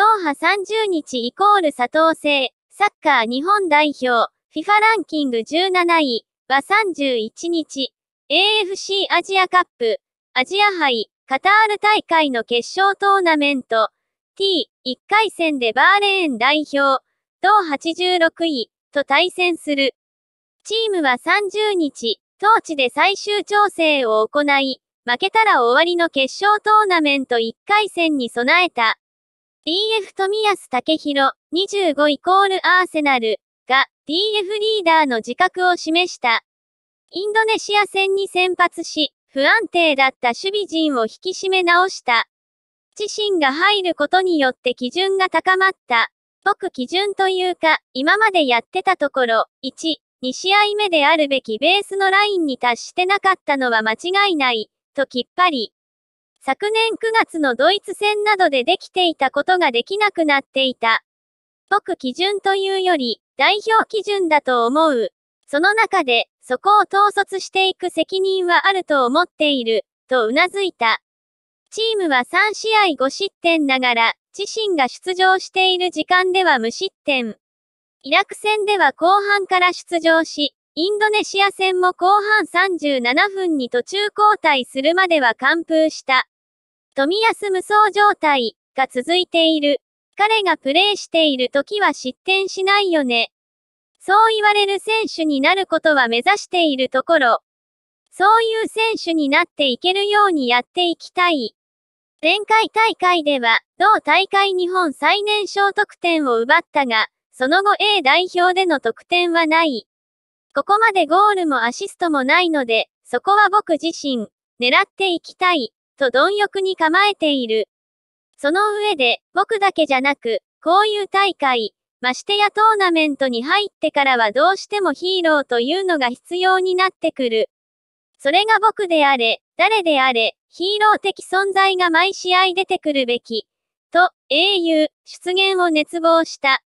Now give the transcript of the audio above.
ドーハ30日イコール佐藤製、サッカー日本代表、FIFA ランキング17位は31日、AFC アジアカップ、アジア杯、カタール大会の決勝トーナメント、T1 回戦でバーレーン代表、同86位、と対戦する。チームは30日、当地で最終調整を行い、負けたら終わりの決勝トーナメント1回戦に備えた。DF 富安武弘25イコールアーセナルが DF リーダーの自覚を示した。インドネシア戦に先発し、不安定だった守備陣を引き締め直した。自身が入ることによって基準が高まった。僕基準というか、今までやってたところ、1、2試合目であるべきベースのラインに達してなかったのは間違いない、ときっぱり。昨年9月のドイツ戦などでできていたことができなくなっていた。僕基準というより、代表基準だと思う。その中で、そこを統率していく責任はあると思っている、と頷いた。チームは3試合5失点ながら、自身が出場している時間では無失点。イラク戦では後半から出場し、インドネシア戦も後半37分に途中交代するまでは完封した。富安無双状態が続いている。彼がプレーしている時は失点しないよね。そう言われる選手になることは目指しているところ。そういう選手になっていけるようにやっていきたい。前回大会では、同大会日本最年少得点を奪ったが、その後 A 代表での得点はない。ここまでゴールもアシストもないので、そこは僕自身、狙っていきたい、と貪欲に構えている。その上で、僕だけじゃなく、こういう大会、ましてやトーナメントに入ってからはどうしてもヒーローというのが必要になってくる。それが僕であれ、誰であれ、ヒーロー的存在が毎試合出てくるべき。と、英雄、出現を熱望した。